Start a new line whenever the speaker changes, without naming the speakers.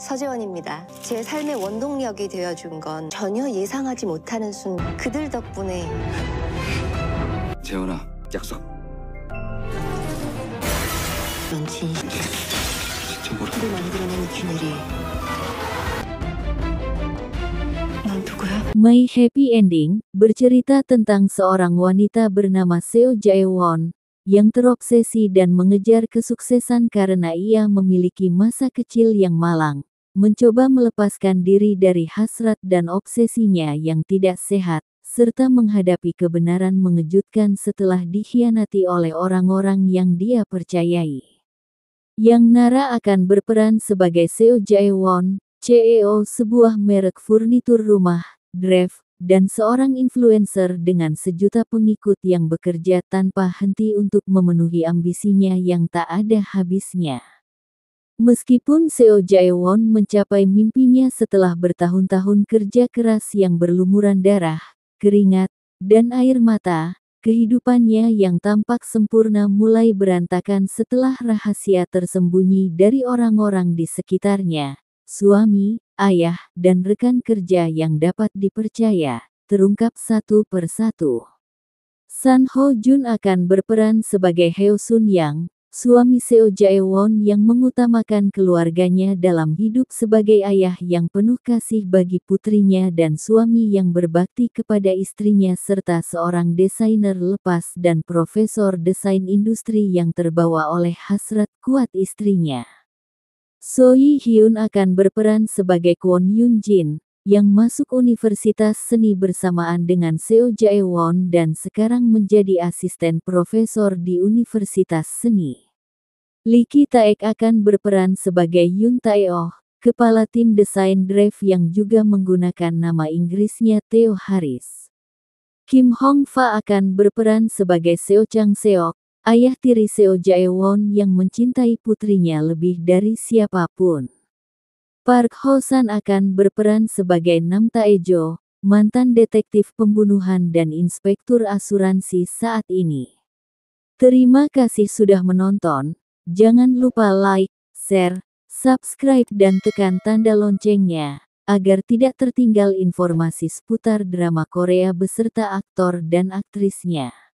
서재원입니다. 제 삶의 원동력이 되어준 건 전혀 예상하지 못하는 순 그들 덕분에 재원아 약속 넌진실 진짜 모르 만들어낸 균열이 My Happy Ending bercerita tentang seorang wanita bernama Seo Jaewon yang terobsesi dan mengejar kesuksesan karena ia memiliki masa kecil yang malang. mencoba melepaskan diri dari hasrat dan obsesinya yang tidak sehat, serta menghadapi kebenaran mengejutkan setelah dikhianati oleh orang-orang yang dia percayai. Yang Nara akan berperan sebagai Seo Jaewon, CEO sebuah merek furnitur rumah, Drev, dan seorang influencer dengan sejuta pengikut yang bekerja tanpa henti untuk memenuhi ambisinya yang tak ada habisnya. Meskipun Seo Jae Won mencapai mimpinya setelah bertahun-tahun kerja keras yang berlumuran darah, keringat, dan air mata, kehidupannya yang tampak sempurna mulai berantakan setelah rahasia tersembunyi dari orang-orang di sekitarnya, suami, ayah, dan rekan kerja yang dapat dipercaya, terungkap satu per satu. San Ho Jun akan berperan sebagai Heo Sun Yang, suami Seo Jae Won yang mengutamakan keluarganya dalam hidup sebagai ayah yang penuh kasih bagi putrinya dan suami yang berbakti kepada istrinya serta seorang desainer lepas dan profesor desain industri yang terbawa oleh hasrat kuat istrinya. Soi Hyun akan berperan sebagai Kwon Yun Jin, yang masuk Universitas Seni bersamaan dengan Seo Jae Won dan sekarang menjadi asisten profesor di Universitas Seni. Lee Ki Taek akan berperan sebagai Yun Oh, kepala tim desain Drive yang juga menggunakan nama Inggrisnya Theo Harris. Kim Hong Fa akan berperan sebagai Seo Chang Seok, ayah tiri Seo Jae Won yang mencintai putrinya lebih dari siapapun. Park Ho-san akan berperan sebagai Nam Taejo, mantan detektif pembunuhan dan inspektur asuransi saat ini. Terima kasih sudah menonton, jangan lupa like, share, subscribe dan tekan tanda loncengnya, agar tidak tertinggal informasi seputar drama Korea beserta aktor dan aktrisnya.